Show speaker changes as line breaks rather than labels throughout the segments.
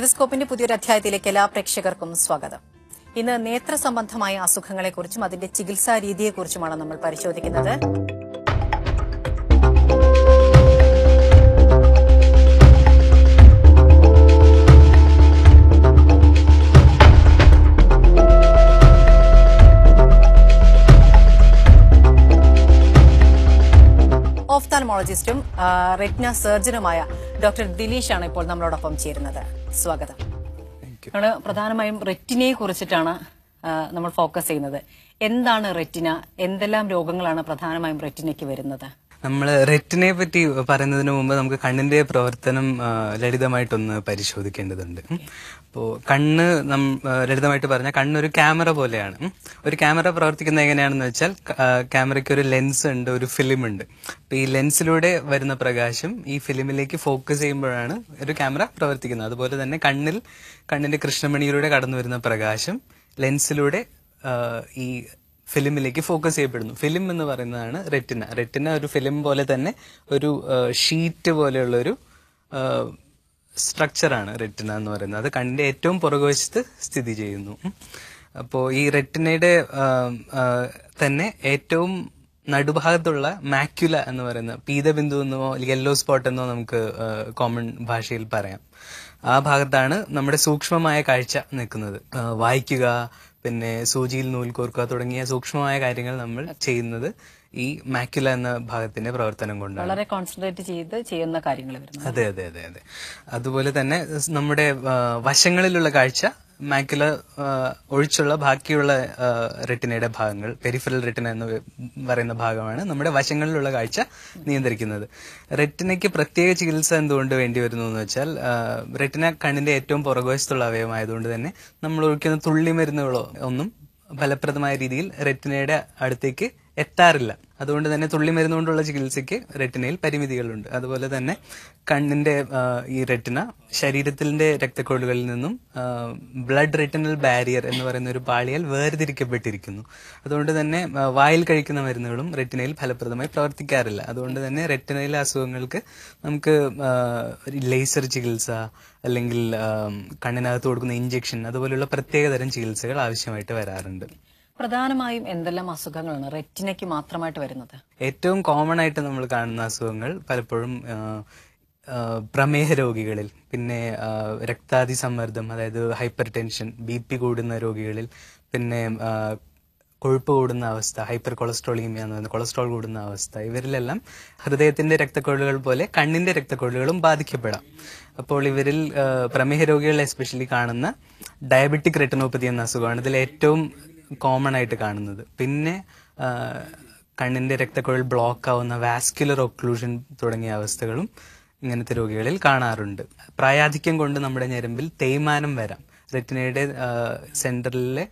സ്റ്റെതസ്കോപ്പിന്റെ പുതിയൊരു അധ്യായത്തിലേക്ക് എല്ലാ പ്രേക്ഷകർക്കും സ്വാഗതം ഇന്ന് നേത്ര സംബന്ധമായ അസുഖങ്ങളെക്കുറിച്ചും അതിന്റെ ചികിത്സാ രീതിയെക്കുറിച്ചുമാണ് നമ്മൾ പരിശോധിക്കുന്നത് ഓഫ്താൽമോളജിസ്റ്റും റെറ്റ്ന സർജനുമായ ഡോക്ടർ ദിലീഷ് ആണ് ഇപ്പോൾ നമ്മളോടൊപ്പം ചേരുന്നത് സ്വാഗതം നമ്മൾ പ്രധാനമായും റെറ്റിനയെ കുറിച്ചിട്ടാണ് നമ്മൾ ഫോക്കസ് ചെയ്യുന്നത് എന്താണ് റെറ്റിന എന്തെല്ലാം രോഗങ്ങളാണ് പ്രധാനമായും റെറ്റിനയ്ക്ക് വരുന്നത്
നമ്മൾ റെറ്റിനെ പറ്റി പറയുന്നതിന് മുമ്പ് നമുക്ക് കണ്ണിന്റെ പ്രവർത്തനം ലളിതമായിട്ടൊന്ന് പരിശോധിക്കേണ്ടതുണ്ട് അപ്പോൾ കണ്ണ് നം ലളിതമായിട്ട് പറഞ്ഞാൽ കണ്ണൊരു ക്യാമറ പോലെയാണ് ഒരു ക്യാമറ പ്രവർത്തിക്കുന്നത് എങ്ങനെയാണെന്ന് വെച്ചാൽ ക്യാമറയ്ക്ക് ഒരു ലെൻസ് ഉണ്ട് ഒരു ഫിലിം ഉണ്ട് അപ്പം ഈ ലെൻസിലൂടെ വരുന്ന പ്രകാശം ഈ ഫിലിമിലേക്ക് ഫോക്കസ് ചെയ്യുമ്പോഴാണ് ഒരു ക്യാമറ പ്രവർത്തിക്കുന്നത് അതുപോലെ തന്നെ കണ്ണിൽ കണ്ണിന്റെ കൃഷ്ണമണിയിലൂടെ കടന്നു വരുന്ന പ്രകാശം ലെൻസിലൂടെ ഈ ഫിലിമിലേക്ക് ഫോക്കസ് ചെയ്യപ്പെടുന്നു ഫിലിം എന്ന് പറയുന്നതാണ് റെറ്റിന റെറ്റിന ഒരു ഫിലിം പോലെ തന്നെ ഒരു ഷീറ്റ് പോലെയുള്ളൊരു സ്ട്രക്ചറാണ് റെറ്റിന എന്ന് പറയുന്നത് അത് കണ്ണിൻ്റെ ഏറ്റവും പുറകുവശത്ത് സ്ഥിതി ചെയ്യുന്നു അപ്പോൾ ഈ റെറ്റിനയുടെ തന്നെ ഏറ്റവും നടുഭാഗത്തുള്ള മാക്യുല എന്ന് പറയുന്ന പീതബിന്ദു എന്നോ യെല്ലോ സ്പോട്ട് എന്നോ നമുക്ക് കോമൺ ഭാഷയിൽ പറയാം ആ ഭാഗത്താണ് നമ്മുടെ സൂക്ഷ്മമായ കാഴ്ച നിൽക്കുന്നത് വായിക്കുക പിന്നെ സൂചിയിൽ നൂൽ കോർക്കുക തുടങ്ങിയ സൂക്ഷ്മമായ കാര്യങ്ങൾ നമ്മൾ ചെയ്യുന്നത് ഈ മാക്യുല എന്ന ഭാഗത്തിന്റെ പ്രവർത്തനം കൊണ്ടാണ് വളരെ
കോൺസെൻട്രേറ്റ് ചെയ്ത് ചെയ്യുന്ന കാര്യങ്ങൾ അതെ
അതെ അതെ അതെ അതുപോലെ തന്നെ നമ്മുടെ വശങ്ങളിലുള്ള കാഴ്ച മാക്കുല ഒഴിച്ചുള്ള ബാക്കിയുള്ള റെറ്റിനയുടെ ഭാഗങ്ങൾ പെരിഫറൽ റെറ്റിന എന്ന് പറയുന്ന ഭാഗമാണ് നമ്മുടെ വശങ്ങളിലുള്ള കാഴ്ച നിയന്ത്രിക്കുന്നത് റെറ്റിനയ്ക്ക് പ്രത്യേക ചികിത്സ എന്തുകൊണ്ട് വേണ്ടി വരുന്നു എന്ന് വെച്ചാൽ റെറ്റിന കണ്ണിന്റെ ഏറ്റവും പുറകുവശത്തുള്ള അവയവമായതുകൊണ്ട് തന്നെ നമ്മൾ ഒഴിക്കുന്ന തുള്ളി മരുന്നുകളോ ഒന്നും ഫലപ്രദമായ രീതിയിൽ റെറ്റിനയുടെ അടുത്തേക്ക് എത്താറില്ല അതുകൊണ്ട് തന്നെ തുള്ളി കൊണ്ടുള്ള ചികിത്സയ്ക്ക് റെറ്റിനയിൽ പരിമിതികളുണ്ട് അതുപോലെ തന്നെ കണ്ണിന്റെ ഈ റെറ്റിന ശരീരത്തിന്റെ രക്തക്കോളുകളിൽ നിന്നും ബ്ലഡ് റെറ്റിനൽ ബാരിയർ എന്ന് പറയുന്ന ഒരു പാളിയാൽ വേർതിരിക്കപ്പെട്ടിരിക്കുന്നു അതുകൊണ്ട് തന്നെ വായിൽ കഴിക്കുന്ന മരുന്നുകളും റെറ്റിനയിൽ ഫലപ്രദമായി പ്രവർത്തിക്കാറില്ല അതുകൊണ്ട് തന്നെ റെറ്റിനയിലെ അസുഖങ്ങൾക്ക് നമുക്ക് ലേസർ ചികിത്സ അല്ലെങ്കിൽ കണ്ണിനകത്ത് കൊടുക്കുന്ന ഇഞ്ചെക്ഷൻ അതുപോലെയുള്ള പ്രത്യേകതരം ചികിത്സകൾ ആവശ്യമായിട്ട് വരാറുണ്ട്
പ്രധാനമായും എന്തെല്ലാം അസുഖങ്ങളാണ് റെറ്റിനയ്ക്ക് മാത്രമായിട്ട് വരുന്നത്
ഏറ്റവും കോമൺ ആയിട്ട് നമ്മൾ കാണുന്ന അസുഖങ്ങൾ പലപ്പോഴും പ്രമേഹ രോഗികളിൽ പിന്നെ രക്താതി സമ്മർദ്ദം അതായത് ഹൈപ്പർ ടെൻഷൻ ബി പി കൂടുന്ന രോഗികളിൽ പിന്നെ കൊഴുപ്പ് കൂടുന്ന അവസ്ഥ ഹൈപ്പർ കൊളസ്ട്രോളീമിയ എന്ന് പറയുന്നത് കൊളസ്ട്രോൾ കൂടുന്ന അവസ്ഥ ഇവരിലെല്ലാം ഹൃദയത്തിന്റെ രക്തക്കൊഴലുകൾ പോലെ കണ്ണിന്റെ രക്തക്കൊഴലുകളും ബാധിക്കപ്പെടാം അപ്പോൾ ഇവരിൽ പ്രമേഹ രോഗികളെ എസ്പെഷ്യലി കാണുന്ന ഡയബറ്റിക് റെറ്റനോപ്പതി എന്ന അസുഖമാണ് ഇതിൽ ഏറ്റവും കോമൺ ആയിട്ട് കാണുന്നത് പിന്നെ കണ്ണിൻ്റെ രക്തക്കുഴൽ ബ്ലോക്ക് ആവുന്ന വാസ്ക്യുലർ ഒക്ലൂഷൻ തുടങ്ങിയ അവസ്ഥകളും ഇങ്ങനത്തെ രോഗികളിൽ കാണാറുണ്ട് പ്രായാധിക്യം കൊണ്ട് നമ്മുടെ ഞരമ്പിൽ തേയ്മാനം വരാം റെറ്റിനയുടെ സെൻറ്ററിലെ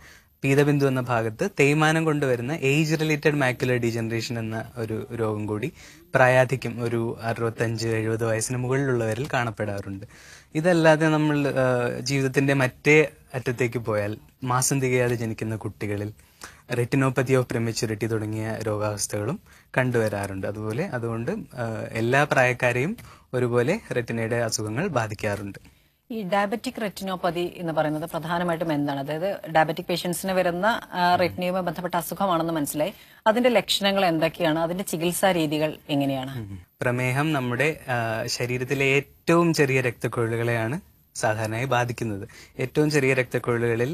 പീതബിന്ദു എന്ന ഭാഗത്ത് തേയ്മാനം കൊണ്ടുവരുന്ന ഏജ് റിലേറ്റഡ് മാക്യുലർ ഡീജനറേഷൻ എന്ന ഒരു രോഗം കൂടി പ്രായാധിക്യം ഒരു അറുപത്തഞ്ച് എഴുപത് വയസ്സിന് മുകളിലുള്ളവരിൽ കാണപ്പെടാറുണ്ട് ഇതല്ലാതെ നമ്മൾ ജീവിതത്തിന്റെ മറ്റേ അറ്റത്തേക്ക് പോയാൽ മാസം തികയാതെ ജനിക്കുന്ന കുട്ടികളിൽ റെറ്റിനോപ്പതി ഓഫ് പ്രിമച്യൂരിറ്റി തുടങ്ങിയ രോഗാവസ്ഥകളും കണ്ടുവരാറുണ്ട് അതുപോലെ അതുകൊണ്ട് എല്ലാ പ്രായക്കാരെയും ഒരുപോലെ റെറ്റിനയുടെ അസുഖങ്ങൾ ബാധിക്കാറുണ്ട്
ഈ ഡയബറ്റിക് റെറ്റിനോപ്പതി എന്ന് പറയുന്നത് പ്രധാനമായിട്ടും എന്താണ് അതായത് ഡയബറ്റിക് പേഷ്യൻസിന് വരുന്ന റെറ്റിനയുമായി ബന്ധപ്പെട്ട അസുഖമാണെന്ന് മനസ്സിലായി അതിന്റെ ലക്ഷണങ്ങൾ എന്തൊക്കെയാണ് അതിന്റെ ചികിത്സാ രീതികൾ എങ്ങനെയാണ്
പ്രമേഹം നമ്മുടെ ശരീരത്തിലെ ഏറ്റവും ചെറിയ രക്തക്കൊഴിലുകളെയാണ് സാധാരണയായി ബാധിക്കുന്നത് ഏറ്റവും ചെറിയ രക്തക്കൊഴിലുകളിൽ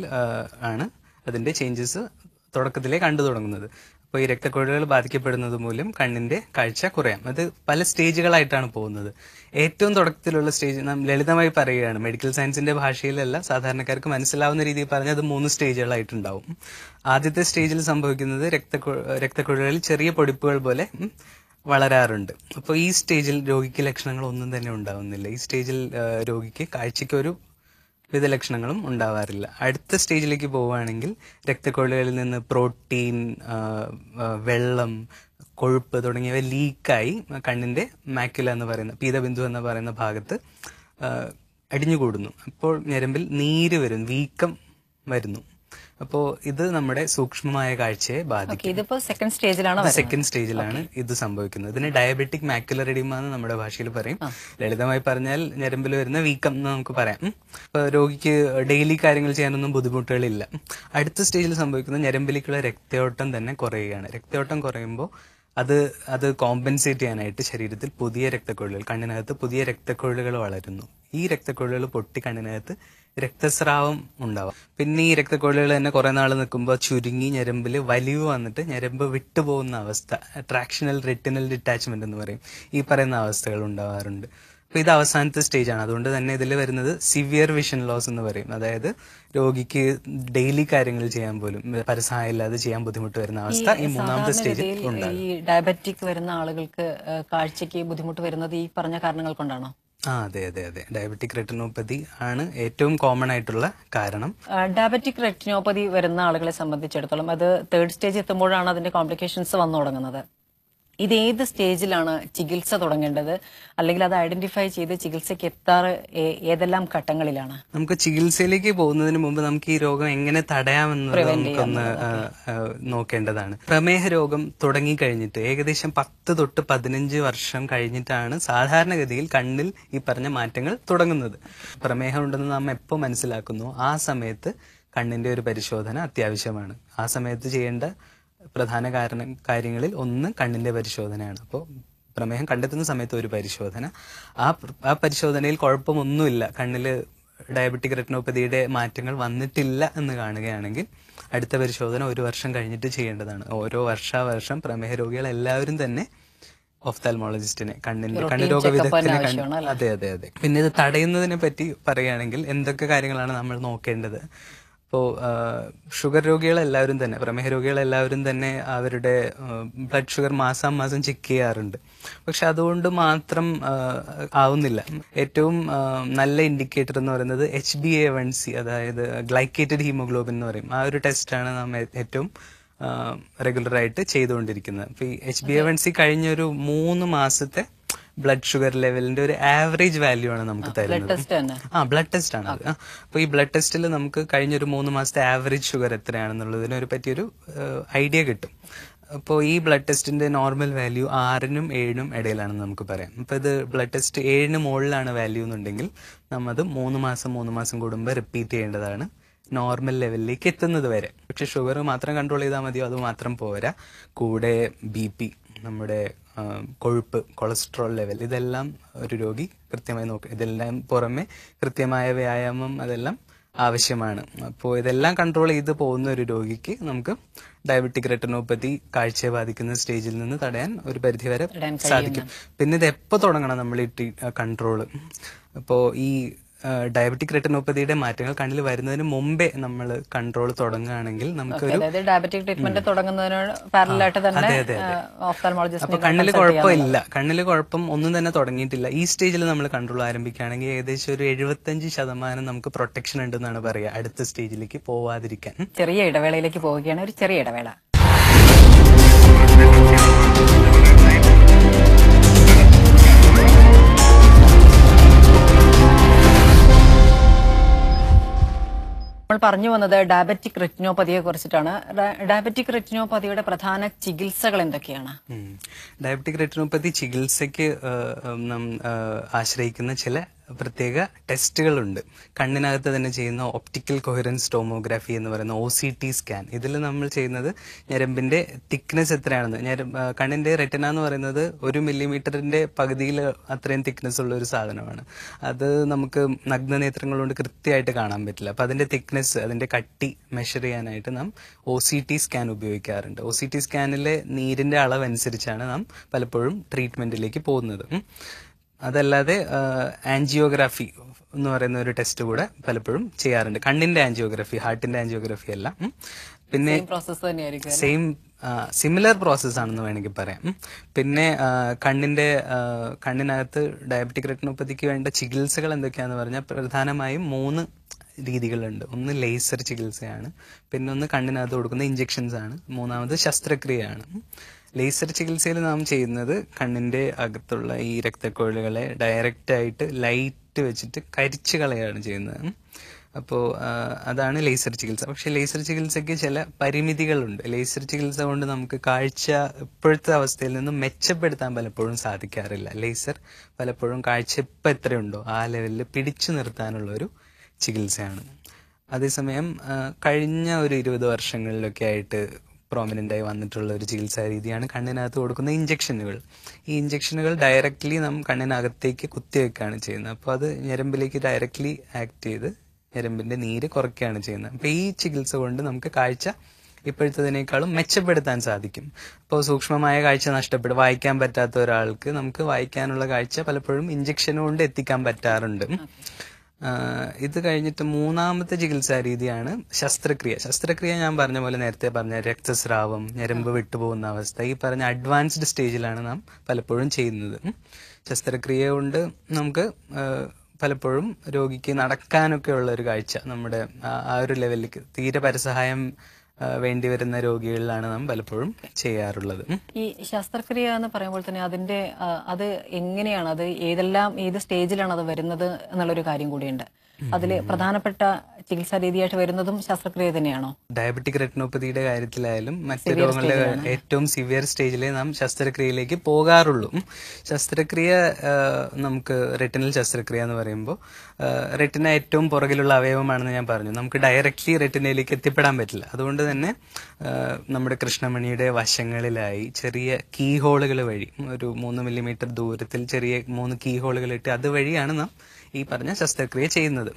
ആണ് അതിൻ്റെ ചേഞ്ചസ് തുടക്കത്തിലേ കണ്ടു തുടങ്ങുന്നത് അപ്പോൾ ഈ രക്തക്കൊഴിലുകൾ ബാധിക്കപ്പെടുന്നത് മൂലം കണ്ണിന്റെ കാഴ്ച കുറയാം അത് പല സ്റ്റേജുകളായിട്ടാണ് പോകുന്നത് ഏറ്റവും തുടക്കത്തിലുള്ള സ്റ്റേജ് നാം ലളിതമായി പറയുകയാണ് മെഡിക്കൽ സയൻസിന്റെ ഭാഷയിലല്ല സാധാരണക്കാർക്ക് മനസ്സിലാവുന്ന രീതിയിൽ പറഞ്ഞാൽ അത് മൂന്ന് സ്റ്റേജുകളായിട്ടുണ്ടാവും ആദ്യത്തെ സ്റ്റേജിൽ സംഭവിക്കുന്നത് രക്തക്കൊ രക്തക്കൊഴിലുകളിൽ ചെറിയ പൊടിപ്പുകൾ പോലെ വളരാറുണ്ട് അപ്പോൾ ഈ സ്റ്റേജിൽ രോഗിക്ക് ലക്ഷണങ്ങൾ ഒന്നും തന്നെ ഉണ്ടാവുന്നില്ല ഈ സ്റ്റേജിൽ രോഗിക്ക് കാഴ്ചയ്ക്ക് ഒരു വിധ ലക്ഷണങ്ങളും ഉണ്ടാവാറില്ല അടുത്ത സ്റ്റേജിലേക്ക് പോവുകയാണെങ്കിൽ രക്തക്കൊഴലുകളിൽ നിന്ന് പ്രോട്ടീൻ വെള്ളം കൊഴുപ്പ് തുടങ്ങിയവ ലീക്കായി കണ്ണിൻ്റെ മാക്യുല എന്ന് പറയുന്ന പീതബിന്ദു എന്ന് പറയുന്ന ഭാഗത്ത് അടിഞ്ഞുകൂടുന്നു അപ്പോൾ ഞരമ്പിൽ നീര് വരും വീക്കം വരുന്നു അപ്പോ ഇത് നമ്മുടെ സൂക്ഷ്മമായ കാഴ്ചയെ ബാധിക്കും
ഇതിപ്പോ സെക്കൻഡ് സ്റ്റേജിലാണ് സെക്കൻഡ് സ്റ്റേജിലാണ്
ഇത് സംഭവിക്കുന്നത് ഇതിന് ഡയബറ്റിക് മാക്കുലറിഡിമ എന്ന് നമ്മുടെ ഭാഷയിൽ പറയും ലളിതമായി പറഞ്ഞാൽ ഞരമ്പിൽ വരുന്ന വീക്കം എന്ന് നമുക്ക് പറയാം രോഗിക്ക് ഡെയിലി കാര്യങ്ങൾ ചെയ്യാനൊന്നും ബുദ്ധിമുട്ടുകളില്ല അടുത്ത സ്റ്റേജിൽ സംഭവിക്കുന്ന ഞരമ്പിലേക്കുള്ള രക്തയോട്ടം തന്നെ കുറയുകയാണ് രക്തയോട്ടം കുറയുമ്പോൾ അത് അത് കോമ്പൻസേറ്റ് ചെയ്യാനായിട്ട് ശരീരത്തിൽ പുതിയ രക്തക്കൊഴിലുകൾ കണ്ണിനകത്ത് പുതിയ രക്തക്കൊഴിലുകൾ വളരുന്നു ഈ രക്തക്കൊഴിലുകൾ പൊട്ടി കണ്ണിനകത്ത് രക്തസ്രാവം ഉണ്ടാവാം പിന്നെ ഈ രക്തക്കൊഴലുകൾ തന്നെ കുറെ നാൾ നിൽക്കുമ്പോൾ ചുരുങ്ങി ഞരമ്പിൽ വലിവ് വന്നിട്ട് ഞരമ്പ് വിട്ടുപോകുന്ന അവസ്ഥ ട്രാക്ഷണൽ റെറ്റിനൽ ഡിറ്റാച്ച്മെന്റ് എന്ന് പറയും ഈ പറയുന്ന അവസ്ഥകൾ ഉണ്ടാവാറുണ്ട് അപ്പോൾ ഇത് അവസാനത്തെ സ്റ്റേജ് ആണ് അതുകൊണ്ട് തന്നെ ഇതിൽ വരുന്നത് സിവിയർ വിഷൻ ലോസ് എന്ന് പറയും അതായത് രോഗിക്ക് ഡെയിലി കാര്യങ്ങൾ ചെയ്യാൻ പോലും പരസഹായം ഇല്ലാതെ ചെയ്യാൻ ബുദ്ധിമുട്ട് വരുന്ന അവസ്ഥ ഈ മൂന്നാമത്തെ സ്റ്റേജിൽ ഉണ്ടാകും
ഈ ഡയബറ്റിക് വരുന്ന ആളുകൾക്ക് കാഴ്ചയ്ക്ക് ബുദ്ധിമുട്ട് വരുന്നത് ഈ പറഞ്ഞ കാരണങ്ങൾ കൊണ്ടാണോ
ആ അതെ അതെ അതെ ഡയബറ്റിക് റെറ്റിനോപ്പതി ആണ് ഏറ്റവും കോമൺ ആയിട്ടുള്ള കാരണം
ഡയബറ്റിക് റെറ്റിനോപ്പതി വരുന്ന ആളുകളെ സംബന്ധിച്ചിടത്തോളം അത് തേർഡ് സ്റ്റേജ് എത്തുമ്പോഴാണ് അതിന്റെ കോംപ്ലിക്കേഷൻസ് വന്നു തുടങ്ങുന്നത് ഇത് ഏത് സ്റ്റേജിലാണ് ചികിത്സ തുടങ്ങേണ്ടത് അല്ലെങ്കിൽ അത് ഐഡന്റിഫൈ ചെയ്ത് ചികിത്സയ്ക്ക് എത്താറ് ഏതെല്ലാം ഘട്ടങ്ങളിലാണ്
നമുക്ക് ചികിത്സയിലേക്ക് പോകുന്നതിന് മുമ്പ് നമുക്ക് ഈ രോഗം എങ്ങനെ തടയാമെന്ന് നമുക്കൊന്ന് നോക്കേണ്ടതാണ് പ്രമേഹ രോഗം തുടങ്ങി കഴിഞ്ഞിട്ട് ഏകദേശം പത്ത് തൊട്ട് പതിനഞ്ച് വർഷം കഴിഞ്ഞിട്ടാണ് സാധാരണഗതിയിൽ കണ്ണിൽ ഈ പറഞ്ഞ മാറ്റങ്ങൾ തുടങ്ങുന്നത് പ്രമേഹം ഉണ്ടെന്ന് നാം എപ്പോൾ മനസ്സിലാക്കുന്നു ആ സമയത്ത് കണ്ണിന്റെ ഒരു പരിശോധന അത്യാവശ്യമാണ് ആ സമയത്ത് ചെയ്യേണ്ട പ്രധാന കാരണം കാര്യങ്ങളിൽ ഒന്ന് കണ്ണിൻ്റെ പരിശോധനയാണ് അപ്പോൾ പ്രമേഹം കണ്ടെത്തുന്ന സമയത്ത് ഒരു പരിശോധന ആ ആ പരിശോധനയിൽ കുഴപ്പമൊന്നുമില്ല കണ്ണിൽ ഡയബറ്റിക് റെറ്റിനോപ്പതിയുടെ മാറ്റങ്ങൾ വന്നിട്ടില്ല എന്ന് കാണുകയാണെങ്കിൽ അടുത്ത പരിശോധന ഒരു വർഷം കഴിഞ്ഞിട്ട് ചെയ്യേണ്ടതാണ് ഓരോ വർഷാവർഷം പ്രമേഹ രോഗികൾ എല്ലാവരും തന്നെ ഒഫ്താൽമോളജിസ്റ്റിനെ കണ്ണിന്റെ കണ്ണ് രോഗ വിദഗ്ധനെ അതെ അതെ അതെ പിന്നെ ഇത് തടയുന്നതിനെ പറ്റി പറയുകയാണെങ്കിൽ എന്തൊക്കെ കാര്യങ്ങളാണ് നമ്മൾ നോക്കേണ്ടത് ഇപ്പോൾ ഷുഗർ രോഗികളെല്ലാവരും തന്നെ പ്രമേഹ രോഗികളെല്ലാവരും തന്നെ അവരുടെ ബ്ലഡ് ഷുഗർ മാസം മാസം ചെക്ക് ചെയ്യാറുണ്ട് പക്ഷെ അതുകൊണ്ട് മാത്രം ആവുന്നില്ല ഏറ്റവും നല്ല ഇൻഡിക്കേറ്റർ എന്ന് പറയുന്നത് H B A one C അതായത് ഗ്ലൈക്കേറ്റഡ് ഹീമോഗ്ലോബിൻ എന്ന് പറയും ആ ഒരു ടെസ്റ്റാണ് നാം ഏറ്റവും റെഗുലറായിട്ട് ചെയ്തുകൊണ്ടിരിക്കുന്നത് അപ്പോൾ ഈ H B A one C കഴിഞ്ഞൊരു മൂന്ന് മാസത്തെ ബ്ലഡ് ഷുഗർ ലെവലിന്റെ ഒരു ആവറേജ് വാല്യൂ ആണ് നമുക്ക് തരുന്നത് ആ ബ്ലഡ് ടെസ്റ്റ് ആണ് അപ്പൊ ഈ ബ്ലഡ് ടെസ്റ്റിൽ നമുക്ക് കഴിഞ്ഞ ഒരു മൂന്ന് മാസത്തെ ആവറേജ് ഷുഗർ എത്രയാണെന്നുള്ളതിന് ഒരു പറ്റിയൊരു ഐഡിയ കിട്ടും അപ്പോൾ ഈ ബ്ലഡ് ടെസ്റ്റിന്റെ നോർമൽ വാല്യൂ ആറിനും ഏഴിനും ഇടയിലാണെന്ന് നമുക്ക് പറയാം അപ്പൊ ഇത് ബ്ലഡ് ടെസ്റ്റ് ഏഴിന് മുകളിലാണ് വാല്യൂ എന്നുണ്ടെങ്കിൽ നമ്മത് മൂന്ന് മാസം മൂന്ന് മാസം കൂടുമ്പോൾ റിപ്പീറ്റ് ചെയ്യേണ്ടതാണ് നോർമൽ ലെവലിലേക്ക് എത്തുന്നത് വരെ പക്ഷെ ഷുഗർ മാത്രം കൺട്രോൾ ചെയ്താൽ മതിയോ അത് മാത്രം പോരാ കൂടെ ബി പി നമ്മുടെ കൊഴുപ്പ് കൊളസ്ട്രോൾ ലെവൽ ഇതെല്ലാം ഒരു രോഗി കൃത്യമായി നോക്കുക ഇതെല്ലാം പുറമെ കൃത്യമായ വ്യായാമം അതെല്ലാം ആവശ്യമാണ് അപ്പോൾ ഇതെല്ലാം കൺട്രോൾ ചെയ്ത് പോകുന്ന ഒരു രോഗിക്ക് നമുക്ക് ഡയബറ്റിക് റെറ്റനോപ്പതി കാഴ്ചയെ ബാധിക്കുന്ന സ്റ്റേജിൽ നിന്ന് തടയാൻ ഒരു പരിധി വരെ സാധിക്കും പിന്നെ ഇത് എപ്പോൾ തുടങ്ങണം നമ്മൾ ഈ കൺട്രോൾ അപ്പോൾ ഈ ഡയബറ്റിക് റെറ്റനോപ്പതിയുടെ മാറ്റങ്ങൾ കണ്ണിൽ വരുന്നതിന് മുമ്പേ നമ്മൾ കൺട്രോൾ തുടങ്ങുകയാണെങ്കിൽ നമുക്ക്
ഡയബറ്റിക് ട്രീറ്റ്മെന്റ് തുടങ്ങുന്നതിനോട് അപ്പൊ കണ്ണിൽ കുഴപ്പമില്ല
കണ്ണിൽ കുഴപ്പം ഒന്നും തന്നെ തുടങ്ങിയിട്ടില്ല ഈ സ്റ്റേജിൽ നമ്മൾ കൺട്രോൾ ആരംഭിക്കുകയാണെങ്കിൽ ഏകദേശം ഒരു എഴുപത്തഞ്ച് ശതമാനം നമുക്ക് പ്രൊട്ടക്ഷൻ ഉണ്ടെന്നാണ് പറയുക അടുത്ത സ്റ്റേജിലേക്ക് പോവാതിരിക്കാൻ ചെറിയ ഇടവേളയിലേക്ക്
പോവുകയാണ് ഒരു ചെറിയ ഇടവേള നമ്മൾ പറഞ്ഞു വന്നത് ഡയബറ്റിക് റെറ്റിനോപ്പതിയെ കുറിച്ചിട്ടാണ് ഡയബറ്റിക് റെറ്റിനോപ്പതിയുടെ പ്രധാന ചികിത്സകൾ എന്തൊക്കെയാണ്
ഡയബറ്റിക് റെറ്റിനോപ്പതി ചികിത്സയ്ക്ക് ആശ്രയിക്കുന്ന ചില പ്രത്യേക ടെസ്റ്റുകളുണ്ട് കണ്ണിനകത്ത് തന്നെ ചെയ്യുന്ന ഓപ്റ്റിക്കൽ കൊഹറൻസ് ടോമോഗ്രാഫി എന്ന് പറയുന്ന ഒ സി ടി സ്കാൻ ഇതിൽ നമ്മൾ ചെയ്യുന്നത് ഞരമ്പിൻ്റെ തിക്നെസ് എത്രയാണെന്ന് ഞരമ്പ് കണ്ണിൻ്റെ റെറ്റന എന്ന് പറയുന്നത് ഒരു മില്ലിമീറ്ററിൻ്റെ പകുതിയിൽ അത്രയും തിക്നെസ് ഉള്ള ഒരു സാധനമാണ് അത് നമുക്ക് നഗ്ന നേത്രങ്ങൾ കൊണ്ട് കൃത്യമായിട്ട് കാണാൻ പറ്റില്ല അപ്പം അതിൻ്റെ തിക്നെസ് അതിൻ്റെ കട്ടി മെഷർ ചെയ്യാനായിട്ട് നാം ഒ സി ടി സ്കാൻ ഉപയോഗിക്കാറുണ്ട് ഒ സി ടി സ്കാനിലെ നീരിൻ്റെ അളവനുസരിച്ചാണ് നാം പലപ്പോഴും ട്രീറ്റ്മെൻറ്റിലേക്ക് പോകുന്നത് അതല്ലാതെ ആൻജിയോഗ്രാഫി എന്ന് പറയുന്ന ഒരു ടെസ്റ്റ് കൂടെ പലപ്പോഴും ചെയ്യാറുണ്ട് കണ്ണിന്റെ ആൻജിയോഗ്രഫി ഹാർട്ടിന്റെ ആൻജിയോഗ്രഫി അല്ല പിന്നെ സെയിം സിമിലർ പ്രോസസ് ആണെന്ന് വേണമെങ്കിൽ പറയാം പിന്നെ കണ്ണിന്റെ കണ്ണിനകത്ത് ഡയബറ്റിക് റെറ്റിനോപ്പതിക്ക് വേണ്ട ചികിത്സകൾ എന്തൊക്കെയാണെന്ന് പറഞ്ഞാൽ പ്രധാനമായും മൂന്ന് രീതികളുണ്ട് ഒന്ന് ലേസർ ചികിത്സയാണ് പിന്നെ ഒന്ന് കണ്ണിനകത്ത് കൊടുക്കുന്ന ഇഞ്ചെക്ഷൻസ് ആണ് മൂന്നാമത് ശസ്ത്രക്രിയയാണ് ലേസർ ചികിത്സയിൽ നാം ചെയ്യുന്നത് കണ്ണിൻ്റെ അകത്തുള്ള ഈ രക്തക്കൊഴലുകളെ ഡയറക്റ്റായിട്ട് ലൈറ്റ് വെച്ചിട്ട് കരിച്ചു കളയാണ് ചെയ്യുന്നത് അപ്പോൾ അതാണ് ലേസർ ചികിത്സ പക്ഷേ ലേസർ ചികിത്സയ്ക്ക് ചില പരിമിതികളുണ്ട് ലേസർ ചികിത്സ കൊണ്ട് നമുക്ക് കാഴ്ച ഇപ്പോഴത്തെ അവസ്ഥയിൽ നിന്ന് മെച്ചപ്പെടുത്താൻ പലപ്പോഴും സാധിക്കാറില്ല ലേസർ പലപ്പോഴും കാഴ്ച ഇപ്പം എത്രയുണ്ടോ ആ ലെവലിൽ പിടിച്ചു നിർത്താനുള്ള ഒരു ചികിത്സയാണ് അതേസമയം കഴിഞ്ഞ ഒരു ഇരുപത് വർഷങ്ങളിലൊക്കെ ആയിട്ട് പ്രോമിനൻ്റായി വന്നിട്ടുള്ള ഒരു ചികിത്സാ രീതിയാണ് കണ്ണിനകത്ത് കൊടുക്കുന്ന ഇഞ്ചക്ഷനുകൾ ഈ ഇഞ്ചക്ഷനുകൾ ഡയറക്റ്റ്ലി നമ്മൾ കണ്ണിനകത്തേക്ക് കുത്തിവെക്കുകയാണ് ചെയ്യുന്നത് അപ്പോൾ അത് ഞരമ്പിലേക്ക് ഡയറക്റ്റ്ലി ആക്ട് ചെയ്ത് ഞരമ്പിൻ്റെ നീര് കുറയ്ക്കുകയാണ് ചെയ്യുന്നത് അപ്പോൾ ഈ ചികിത്സ കൊണ്ട് നമുക്ക് കാഴ്ച ഇപ്പോഴത്തതിനേക്കാളും മെച്ചപ്പെടുത്താൻ സാധിക്കും അപ്പോൾ സൂക്ഷ്മമായ കാഴ്ച നഷ്ടപ്പെടും വായിക്കാൻ പറ്റാത്ത ഒരാൾക്ക് നമുക്ക് വായിക്കാനുള്ള കാഴ്ച പലപ്പോഴും ഇഞ്ചക്ഷൻ കൊണ്ട് എത്തിക്കാൻ പറ്റാറുണ്ട് ഇത് കഴിഞ്ഞിട്ട് മൂന്നാമത്തെ ചികിത്സാ രീതിയാണ് ശസ്ത്രക്രിയ ശസ്ത്രക്രിയ ഞാൻ പറഞ്ഞ പോലെ നേരത്തെ പറഞ്ഞ രക്തസ്രാവം ഞരമ്പ് വിട്ടുപോകുന്ന അവസ്ഥ ഈ പറഞ്ഞ അഡ്വാൻസ്ഡ് സ്റ്റേജിലാണ് നാം പലപ്പോഴും ചെയ്യുന്നത് ശസ്ത്രക്രിയ കൊണ്ട് നമുക്ക് പലപ്പോഴും രോഗിക്ക് നടക്കാനൊക്കെ ഉള്ള ഒരു കാഴ്ച നമ്മുടെ ആ ഒരു ലെവലിലേക്ക് തീരെ പരസഹായം വേണ്ടി വരുന്ന രോഗികളിലാണ് നാം പലപ്പോഴും ചെയ്യാറുള്ളത്
ഈ ശസ്ത്രക്രിയ എന്ന് പറയുമ്പോൾ തന്നെ അതിന്റെ അത് എങ്ങനെയാണ് അത് ഏതെല്ലാം ഏത് സ്റ്റേജിലാണ് അത് വരുന്നത് എന്നുള്ളൊരു കാര്യം കൂടിയുണ്ട് അതിൽ പ്രധാനപ്പെട്ട ചികിത്സാ രീതിയായിട്ട് വരുന്നതും ശസ്ത്രക്രിയ തന്നെയാണോ
ഡയബറ്റിക് റെറ്റിനോപ്പതിയുടെ കാര്യത്തിലായാലും മറ്റ് രോഗങ്ങളുടെ ഏറ്റവും സിവിയർ സ്റ്റേജിലെ നാം ശസ്ത്രക്രിയയിലേക്ക് പോകാറുള്ളൂ ശസ്ത്രക്രിയ നമുക്ക് റെറ്റിനൽ ശസ്ത്രക്രിയ എന്ന് പറയുമ്പോൾ റെറ്റിന ഏറ്റവും പുറകിലുള്ള അവയവമാണെന്ന് ഞാൻ പറഞ്ഞു നമുക്ക് ഡയറക്റ്റ്ലി റെറ്റിനയിലേക്ക് എത്തിപ്പെടാൻ പറ്റില്ല അതുകൊണ്ട് തന്നെ നമ്മുടെ കൃഷ്ണമണിയുടെ വശങ്ങളിലായി ചെറിയ കീ ഹോളുകൾ വഴി ഒരു മൂന്ന് മില്ലിമീറ്റർ ദൂരത്തിൽ ചെറിയ മൂന്ന് കീ ഹോളുകൾ ഇട്ട് അതുവഴിയാണ് നാം ഈ പറഞ്ഞ ശസ്ത്രക്രിയ ചെയ്യുന്നത്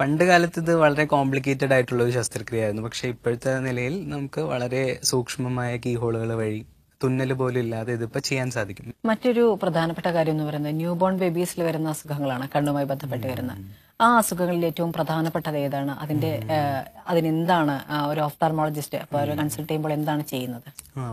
പണ്ട് കാലത്ത് ഇത് വളരെ കോംപ്ലിക്കേറ്റഡ് ആയിട്ടുള്ള ഒരു ശസ്ത്രക്രിയ ആയിരുന്നു പക്ഷെ ഇപ്പോഴത്തെ നിലയിൽ നമുക്ക് വളരെ സൂക്ഷ്മമായ കീഹോളുകൾ വഴി തുന്നൽ പോലും ഇല്ലാതെ ഇതിപ്പോ ചെയ്യാൻ സാധിക്കും
മറ്റൊരു പ്രധാനപ്പെട്ട കാര്യം എന്ന് പറയുന്നത് ന്യൂ ബോൺ ബേബീസിൽ വരുന്ന അസുഖങ്ങളാണ് കണ്ണുമായി ബന്ധപ്പെട്ട് വരുന്ന ആ അസുഖങ്ങളിൽ ഏറ്റവും പ്രധാനപ്പെട്ടത് ഏതാണ് അതിന്റെ അതിനെന്താണ് ഒരു ഓഫ്താർമോളജിസ്റ്റ് അപ്പോൾ കൺസൾട്ട് ചെയ്യുമ്പോൾ എന്താണ് ചെയ്യുന്നത്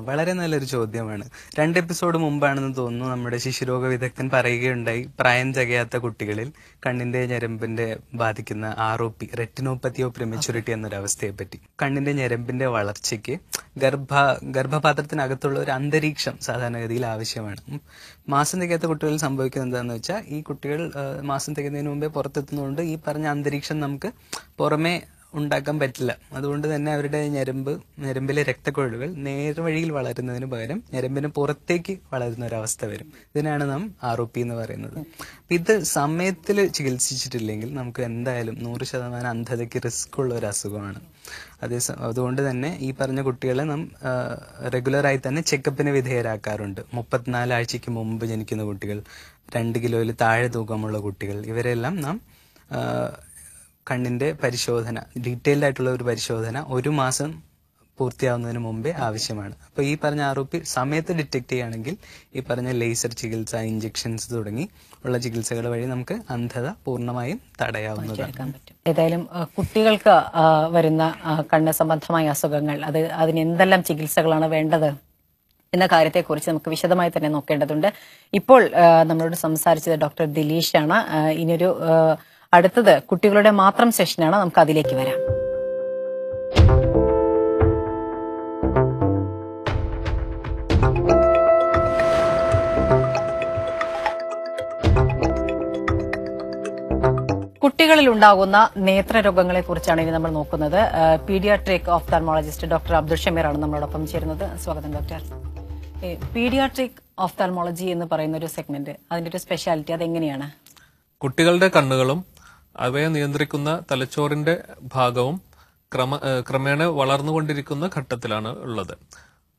വളരെ നല്ലൊരു ചോദ്യമാണ് രണ്ട് എപ്പിസോഡ് മുമ്പാണെന്ന് തോന്നുന്നു നമ്മുടെ ശിശുരോഗ വിദഗ്ധൻ പറയുകയുണ്ടായി പ്രായം ചകയാത്ത കുട്ടികളിൽ കണ്ണിന്റെ ഞരമ്പിന്റെ ബാധിക്കുന്ന R O P retinopathy of prematurity എന്നൊരവസ്ഥയെ പറ്റി കണ്ണിന്റെ ഞരമ്പിന്റെ വളർച്ചയ്ക്ക് ഗർഭ ഗർഭപാത്രത്തിനകത്തുള്ള ഒരു അന്തരീക്ഷം സാധാരണഗതിയിൽ ആവശ്യമാണ് മാസം തികയാത്ത കുട്ടികളിൽ സംഭവിക്കുന്നത് എന്താണെന്ന് വെച്ചാൽ ഈ കുട്ടികൾ മാസം തികയുന്നതിന് മുമ്പേ പുറത്തെത്തുന്നതുകൊണ്ട് ഈ പറഞ്ഞ അന്തരീക്ഷം നമുക്ക് പുറമേ ഉണ്ടാക്കാൻ പറ്റില്ല അതുകൊണ്ട് തന്നെ അവരുടെ ഞരമ്പ് ഞരമ്പിലെ രക്തക്കൊഴലുകൾ നേർവഴിയിൽ വളരുന്നതിന് പകരം ഞരമ്പിന് പുറത്തേക്ക് വളരുന്ന ഒരവസ്ഥ വരും ഇതിനാണ് നാം ആർ ഒ പി എന്ന് പറയുന്നത് ഇത് സമയത്തിൽ ചികിത്സിച്ചിട്ടില്ലെങ്കിൽ നമുക്ക് എന്തായാലും നൂറ് ശതമാനം അന്ധതയ്ക്ക് റിസ്ക് ഉള്ള ഒരു അസുഖമാണ് അതേ അതുകൊണ്ട് തന്നെ ഈ പറഞ്ഞ കുട്ടികളെ നാം റെഗുലറായി തന്നെ ചെക്കപ്പിന് വിധേയരാക്കാറുണ്ട് മുപ്പത്തിനാല് ആഴ്ചയ്ക്ക് മുമ്പ് ജനിക്കുന്ന കുട്ടികൾ രണ്ട് കിലോയിൽ താഴെ തൂക്കമുള്ള കുട്ടികൾ ഇവരെല്ലാം നാം കണ്ണിൻ്റെ പരിശോധന ഡീറ്റെയിൽഡ് ആയിട്ടുള്ള ഒരു പരിശോധന ഒരു മാസം പൂർത്തിയാവുന്നതിന് മുമ്പേ ആവശ്യമാണ് അപ്പോൾ ഈ പറഞ്ഞ ആരോപി സമയത്ത് ഡിറ്റക്ട് ചെയ്യുകയാണെങ്കിൽ ഈ പറഞ്ഞ ലേസർ ചികിത്സ ഇഞ്ചെക്ഷൻസ് തുടങ്ങി ഉള്ള ചികിത്സകൾ വഴി നമുക്ക് അന്ധത പൂർണ്ണമായും തടയാവുന്നതാണ്
ഏതായാലും കുട്ടികൾക്ക് വരുന്ന കണ്ണ് സംബന്ധമായ അസുഖങ്ങൾ അത് അതിന് എന്തെല്ലാം ചികിത്സകളാണ് വേണ്ടത് എന്ന കാര്യത്തെക്കുറിച്ച് നമുക്ക് വിശദമായി തന്നെ നോക്കേണ്ടതുണ്ട് ഇപ്പോൾ നമ്മളോട് സംസാരിച്ചത് ഡോക്ടർ ദിലീഷാണ് ഇനിയൊരു അടുത്തത് കുട്ടികളുടെ മാത്രം സെഷനാണ് നമുക്ക് അതിലേക്ക് വരാം കുട്ടികളിൽ ഉണ്ടാകുന്ന നേത്രരോഗങ്ങളെ കുറിച്ചാണ് ഇനി നമ്മൾ നോക്കുന്നത് പീഡിയാട്രിക് തെർമോളജിസ്റ്റ് ഡോക്ടർ അബ്ദുൾ ഷമീറാണ് നമ്മളോടൊപ്പം ചേരുന്നത് സ്വാഗതം ഡോക്ടർ പീഡിയാട്രിക് തെർമോളജി എന്ന് പറയുന്ന ഒരു സെഗ്മെന്റ് അതിന്റെ ഒരു സ്പെഷ്യാലിറ്റി അതെങ്ങനെയാണ്
കുട്ടികളുടെ കണ്ണുകളും അവയെ നിയന്ത്രിക്കുന്ന തലച്ചോറിന്റെ ഭാഗവും ക്രമ ക്രമേണ വളർന്നുകൊണ്ടിരിക്കുന്ന ഘട്ടത്തിലാണ് ഉള്ളത്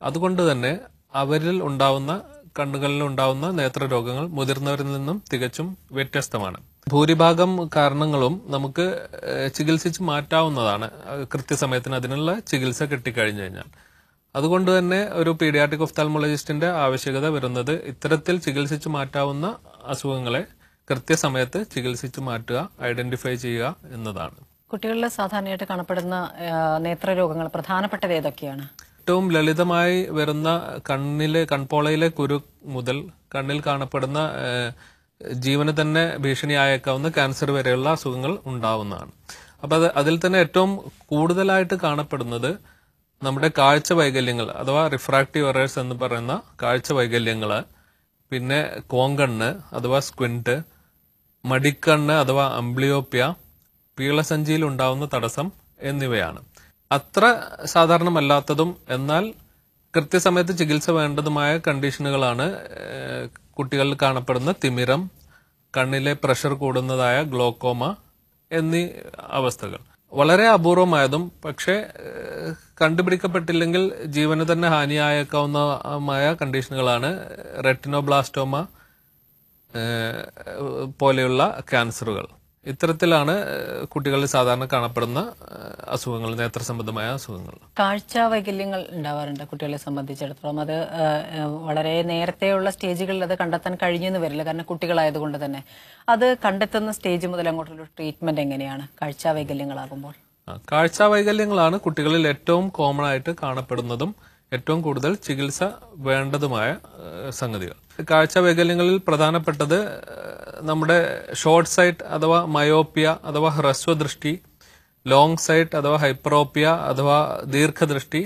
അതുകൊണ്ട് തന്നെ അവരിൽ ഉണ്ടാവുന്ന കണ്ണുകളിൽ ഉണ്ടാവുന്ന നേത്രരോഗങ്ങൾ മുതിർന്നവരിൽ നിന്നും തികച്ചും വ്യത്യസ്തമാണ് ഭൂരിഭാഗം കാരണങ്ങളും നമുക്ക് ചികിത്സിച്ച് മാറ്റാവുന്നതാണ് കൃത്യസമയത്തിന് അതിനുള്ള ചികിത്സ കിട്ടിക്കഴിഞ്ഞു കഴിഞ്ഞാൽ അതുകൊണ്ട് തന്നെ ഒരു പീഡിയാട്രിക് ഒഫ്താൽമോളജിസ്റ്റിന്റെ ആവശ്യകത വരുന്നത് ഇത്തരത്തിൽ ചികിത്സിച്ച് മാറ്റാവുന്ന അസുഖങ്ങളെ കൃത്യസമയത്ത് ചികിത്സിച്ചു മാറ്റുക ഐഡന്റിഫൈ ചെയ്യുക എന്നതാണ്
കുട്ടികളിൽ സാധാരണയായിട്ട് കാണപ്പെടുന്ന നേത്രരോഗങ്ങൾ പ്രധാനപ്പെട്ടത് ഏതൊക്കെയാണ്
ഏറ്റവും ലളിതമായി വരുന്ന കണ്ണിലെ കൺപോളയിലെ കുരു മുതൽ കണ്ണിൽ കാണപ്പെടുന്ന ജീവന് തന്നെ ഭീഷണിയായേക്കാവുന്ന ക്യാൻസർ വരെയുള്ള അസുഖങ്ങൾ ഉണ്ടാവുന്നതാണ് അപ്പൊ അത് അതിൽ തന്നെ ഏറ്റവും കൂടുതലായിട്ട് കാണപ്പെടുന്നത് നമ്മുടെ കാഴ്ച വൈകല്യങ്ങൾ അഥവാ റിഫ്രാക്റ്റീവ് എറേഴ്സ് എന്ന് പറയുന്ന കാഴ്ച വൈകല്യങ്ങള് പിന്നെ കോങ്കണ്ണ് അഥവാ സ്ക്വിൻറ്റ് മടിക്കണ്ണ് അഥവാ അംബ്ലിയോപ്യ പീളസഞ്ചിയിൽ ഉണ്ടാവുന്ന തടസ്സം എന്നിവയാണ് അത്ര സാധാരണമല്ലാത്തതും എന്നാൽ കൃത്യസമയത്ത് ചികിത്സ വേണ്ടതുമായ കണ്ടീഷനുകളാണ് കുട്ടികളിൽ കാണപ്പെടുന്ന തിമിരം കണ്ണിലെ പ്രഷർ കൂടുന്നതായ ഗ്ലോക്കോമ എന്നീ അവസ്ഥകൾ വളരെ അപൂർവമായതും പക്ഷേ കണ്ടുപിടിക്കപ്പെട്ടില്ലെങ്കിൽ ജീവന് തന്നെ ഹാനിയായേക്കാവുന്നതുമായ കണ്ടീഷനുകളാണ് റെറ്റിനോബ്ലാസ്റ്റോമ പോലെയുള്ള ക്യാൻസറുകൾ ഇത്തരത്തിലാണ് കുട്ടികളിൽ സാധാരണ കാണപ്പെടുന്ന അസുഖങ്ങൾ നേത്ര സംബന്ധമായ അസുഖങ്ങൾ
കാഴ്ച വൈകല്യങ്ങൾ ഉണ്ടാവാറുണ്ട് കുട്ടികളെ സംബന്ധിച്ചിടത്തോളം അത് വളരെ നേരത്തെയുള്ള സ്റ്റേജുകളിൽ അത് കണ്ടെത്താൻ എന്ന് വരില്ല കാരണം കുട്ടികളായതുകൊണ്ട് തന്നെ അത് കണ്ടെത്തുന്ന സ്റ്റേജ് മുതൽ അങ്ങോട്ടുള്ള ട്രീറ്റ്മെന്റ് എങ്ങനെയാണ് കാഴ്ച വൈകല്യങ്ങളാകുമ്പോൾ
കാഴ്ച വൈകല്യങ്ങളാണ് കുട്ടികളിൽ ഏറ്റവും കോമൺ ആയിട്ട് കാണപ്പെടുന്നതും ഏറ്റവും കൂടുതൽ ചികിത്സ വേണ്ടതുമായ സംഗതികൾ കാഴ്ച വൈകല്യങ്ങളിൽ പ്രധാനപ്പെട്ടത് നമ്മുടെ ഷോർട്ട് സൈറ്റ് അഥവാ മയോപ്പിയ അഥവാ ഹ്രസ്വദൃഷ്ടി ലോങ് സൈറ്റ് അഥവാ ഹൈപ്പറോപ്പിയ അഥവാ ദീർഘദൃഷ്ടി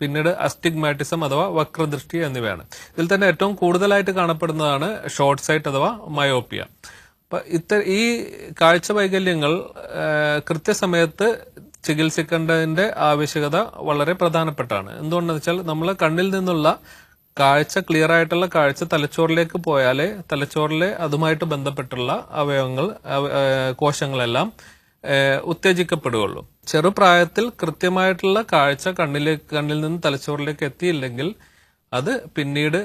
പിന്നീട് അസ്റ്റിഗ്മാറ്റിസം അഥവാ വക്രദൃഷ്ടി എന്നിവയാണ് ഇതിൽ തന്നെ ഏറ്റവും കൂടുതലായിട്ട് കാണപ്പെടുന്നതാണ് ഷോർട്ട് സൈറ്റ് അഥവാ മയോപ്പിയ അപ്പൊ ഇത്ത ഈ കാഴ്ച വൈകല്യങ്ങൾ കൃത്യസമയത്ത് ചികിത്സിക്കേണ്ടതിന്റെ ആവശ്യകത വളരെ പ്രധാനപ്പെട്ടാണ് എന്തുകൊണ്ടെന്ന് വെച്ചാൽ നമ്മൾ കണ്ണിൽ നിന്നുള്ള കാഴ്ച ക്ലിയർ ആയിട്ടുള്ള കാഴ്ച തലച്ചോറിലേക്ക് പോയാലേ തലച്ചോറിലെ അതുമായിട്ട് ബന്ധപ്പെട്ടുള്ള അവയവങ്ങൾ കോശങ്ങളെല്ലാം ഉത്തേജിക്കപ്പെടുകയുള്ളൂ ചെറുപ്രായത്തിൽ കൃത്യമായിട്ടുള്ള കാഴ്ച കണ്ണിലേക്ക് കണ്ണിൽ നിന്ന് തലച്ചോറിലേക്ക് എത്തിയില്ലെങ്കിൽ അത് പിന്നീട്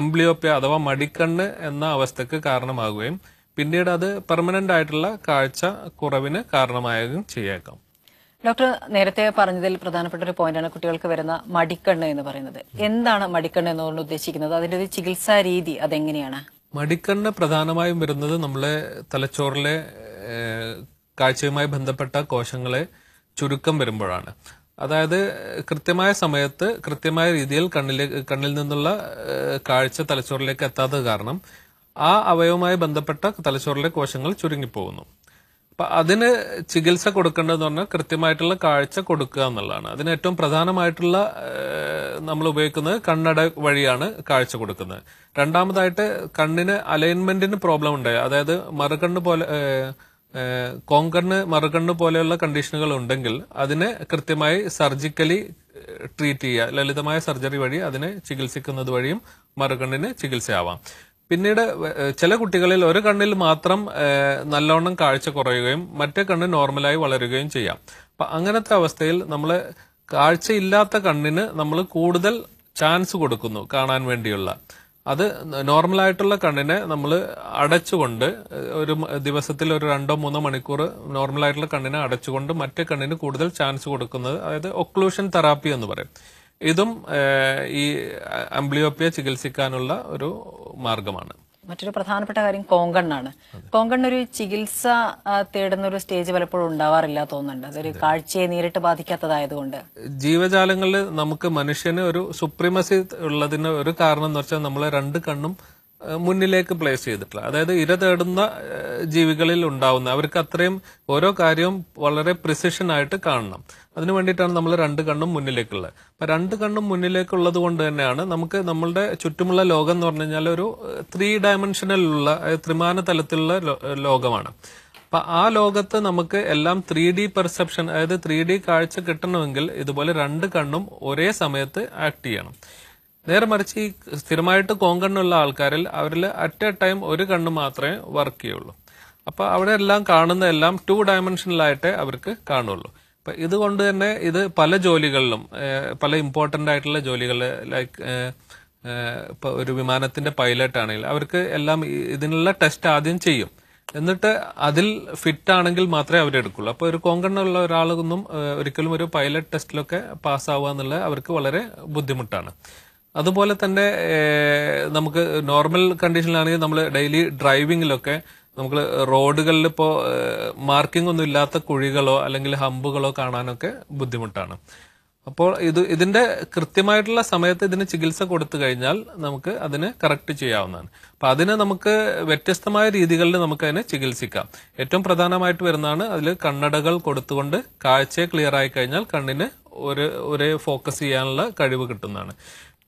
അംബ്ലിയോപ്യ അഥവാ മടിക്കണ്ണ് എന്ന അവസ്ഥക്ക് കാരണമാകുകയും പിന്നീട് അത് പെർമനന്റ് ആയിട്ടുള്ള കാഴ്ച കുറവിന് കാരണമാകുകയും ചെയ്യേക്കാം
ഡോക്ടർ നേരത്തെ പറഞ്ഞതിൽ പ്രധാനപ്പെട്ട ഒരു പോയിന്റാണ് കുട്ടികൾക്ക് വരുന്ന മടിക്കണ്ണ് എന്ന് പറയുന്നത് എന്താണ് മടിക്കണ്ണ് എന്നുകൊണ്ട് ഉദ്ദേശിക്കുന്നത് അതിന്റെ ഒരു ചികിത്സാ രീതി അതെങ്ങനെയാണ്
മടിക്കണ്ണ് പ്രധാനമായും വരുന്നത് നമ്മളെ തലച്ചോറിലെ കാഴ്ചയുമായി ബന്ധപ്പെട്ട കോശങ്ങളെ ചുരുക്കം വരുമ്പോഴാണ് അതായത് കൃത്യമായ സമയത്ത് കൃത്യമായ രീതിയിൽ കണ്ണിലെ കണ്ണിൽ നിന്നുള്ള കാഴ്ച തലച്ചോറിലേക്ക് എത്താത്തത് കാരണം ആ അവയവുമായി ബന്ധപ്പെട്ട തലച്ചോറിലെ കോശങ്ങൾ ചുരുങ്ങിപ്പോകുന്നു അപ്പൊ അതിന് ചികിത്സ കൊടുക്കേണ്ടതെന്ന് പറഞ്ഞാൽ കൃത്യമായിട്ടുള്ള കാഴ്ച കൊടുക്കുക എന്നുള്ളതാണ് അതിന് ഏറ്റവും പ്രധാനമായിട്ടുള്ള നമ്മൾ ഉപയോഗിക്കുന്നത് കണ്ണട വഴിയാണ് കാഴ്ച കൊടുക്കുന്നത് രണ്ടാമതായിട്ട് കണ്ണിന് അലൈൻമെന്റിന് പ്രോബ്ലം ഉണ്ട് അതായത് മറുകണ്ണ് പോലെ കോങ്കണ്ണ് മറുകണ്ണ് പോലെയുള്ള കണ്ടീഷനുകൾ ഉണ്ടെങ്കിൽ അതിനെ കൃത്യമായി സർജിക്കലി ട്രീറ്റ് ചെയ്യുക ലളിതമായ സർജറി വഴി അതിനെ ചികിത്സിക്കുന്നത് വഴിയും മറുകണ്ണിന് ചികിത്സയാവാം പിന്നീട് ചില കുട്ടികളിൽ ഒരു കണ്ണിൽ മാത്രം നല്ലോണം കാഴ്ച കുറയുകയും മറ്റേ കണ്ണ് നോർമലായി വളരുകയും ചെയ്യാം അപ്പൊ അങ്ങനത്തെ അവസ്ഥയിൽ നമ്മൾ കാഴ്ചയില്ലാത്ത കണ്ണിന് നമ്മൾ കൂടുതൽ ചാൻസ് കൊടുക്കുന്നു കാണാൻ വേണ്ടിയുള്ള അത് നോർമലായിട്ടുള്ള കണ്ണിനെ നമ്മൾ അടച്ചുകൊണ്ട് ഒരു ദിവസത്തിൽ ഒരു രണ്ടോ മൂന്നോ മണിക്കൂർ നോർമലായിട്ടുള്ള കണ്ണിനെ അടച്ചുകൊണ്ട് മറ്റേ കണ്ണിന് കൂടുതൽ ചാൻസ് കൊടുക്കുന്നത് അതായത് ഒക്ലൂഷൻ തെറാപ്പി എന്ന് പറയും ഇതും ഈ അംബ്ലിയോപ്പിയ ചികിത്സിക്കാനുള്ള ഒരു മാർഗമാണ്
മറ്റൊരു പ്രധാനപ്പെട്ട കാര്യം കോങ്കണ്ണാണ് കോങ്കണ്ണൊരു ഒരു ചികിത്സ തേടുന്ന ഒരു സ്റ്റേജ് പലപ്പോഴും ഉണ്ടാവാറില്ല തോന്നുന്നുണ്ട് അതൊരു കാഴ്ചയെ നേരിട്ട് ബാധിക്കാത്തതായതുകൊണ്ട്
ജീവജാലങ്ങളിൽ നമുക്ക് മനുഷ്യന് ഒരു സുപ്രീമസി ഉള്ളതിന് ഒരു കാരണം എന്ന് വെച്ചാൽ നമ്മളെ രണ്ട് കണ്ണും മുന്നിലേക്ക് പ്ലേസ് ചെയ്തിട്ടുള്ള അതായത് ഇര തേടുന്ന ജീവികളിൽ ഉണ്ടാവുന്ന അവർക്ക് അത്രയും ഓരോ കാര്യവും വളരെ പ്രിസിഷൻ ആയിട്ട് കാണണം അതിനു വേണ്ടിയിട്ടാണ് നമ്മൾ രണ്ട് കണ്ണും മുന്നിലേക്കുള്ളത് അപ്പം രണ്ട് കണ്ണും മുന്നിലേക്കുള്ളത് കൊണ്ട് തന്നെയാണ് നമുക്ക് നമ്മളുടെ ചുറ്റുമുള്ള ലോകം എന്ന് പറഞ്ഞു കഴിഞ്ഞാൽ ഒരു ത്രീ ഡയമെൻഷനിലുള്ള ത്രിമാന തലത്തിലുള്ള ലോകമാണ് അപ്പൊ ആ ലോകത്ത് നമുക്ക് എല്ലാം ത്രീ ഡി പെർസെപ്ഷൻ അതായത് ത്രീ ഡി കാഴ്ച കിട്ടണമെങ്കിൽ ഇതുപോലെ രണ്ട് കണ്ണും ഒരേ സമയത്ത് ആക്ട് ചെയ്യണം നേരെ മറിച്ച് ഈ സ്ഥിരമായിട്ട് കോങ്കണ്ണുള്ള ആൾക്കാരിൽ അവരിൽ അറ്റ് എ ടൈം ഒരു കണ്ണ് മാത്രമേ വർക്ക് ചെയ്യുള്ളൂ അപ്പോൾ അവിടെ എല്ലാം കാണുന്ന എല്ലാം ടു ഡയമെൻഷനിലായിട്ടേ അവർക്ക് കാണുള്ളൂ അപ്പം ഇതുകൊണ്ട് തന്നെ ഇത് പല ജോലികളിലും പല ഇമ്പോർട്ടൻ്റ് ആയിട്ടുള്ള ജോലികൾ ലൈക്ക് ഇപ്പോൾ ഒരു വിമാനത്തിന്റെ പൈലറ്റ് ആണെങ്കിൽ അവർക്ക് എല്ലാം ഇതിനുള്ള ടെസ്റ്റ് ആദ്യം ചെയ്യും എന്നിട്ട് അതിൽ ഫിറ്റ് ആണെങ്കിൽ മാത്രമേ അവരെടുക്കുള്ളൂ അപ്പോൾ ഒരു കോങ്കണ്ണുള്ള ഒരാളൊന്നും ഒരിക്കലും ഒരു പൈലറ്റ് ടെസ്റ്റിലൊക്കെ പാസ്സാവുക എന്നുള്ളത് അവർക്ക് വളരെ ബുദ്ധിമുട്ടാണ് അതുപോലെ തന്നെ നമുക്ക് നോർമൽ കണ്ടീഷനിലാണെങ്കിൽ നമ്മൾ ഡെയിലി ഡ്രൈവിങ്ങിലൊക്കെ നമുക്ക് റോഡുകളിൽ ഇപ്പോൾ മാർക്കിംഗ് ഒന്നും ഇല്ലാത്ത കുഴികളോ അല്ലെങ്കിൽ ഹമ്പുകളോ കാണാനൊക്കെ ബുദ്ധിമുട്ടാണ് അപ്പോൾ ഇത് ഇതിന്റെ കൃത്യമായിട്ടുള്ള സമയത്ത് ഇതിന് ചികിത്സ കൊടുത്തു കഴിഞ്ഞാൽ നമുക്ക് അതിനെ കറക്റ്റ് ചെയ്യാവുന്നതാണ് അപ്പൊ അതിന് നമുക്ക് വ്യത്യസ്തമായ രീതികളിൽ നമുക്ക് അതിനെ ചികിത്സിക്കാം ഏറ്റവും പ്രധാനമായിട്ട് വരുന്നതാണ് അതിൽ കണ്ണടകൾ കൊടുത്തുകൊണ്ട് കാഴ്ചയെ ക്ലിയർ ആയി കഴിഞ്ഞാൽ കണ്ണിന് ഒരു ഒരേ ഫോക്കസ് ചെയ്യാനുള്ള കഴിവ് കിട്ടുന്നതാണ്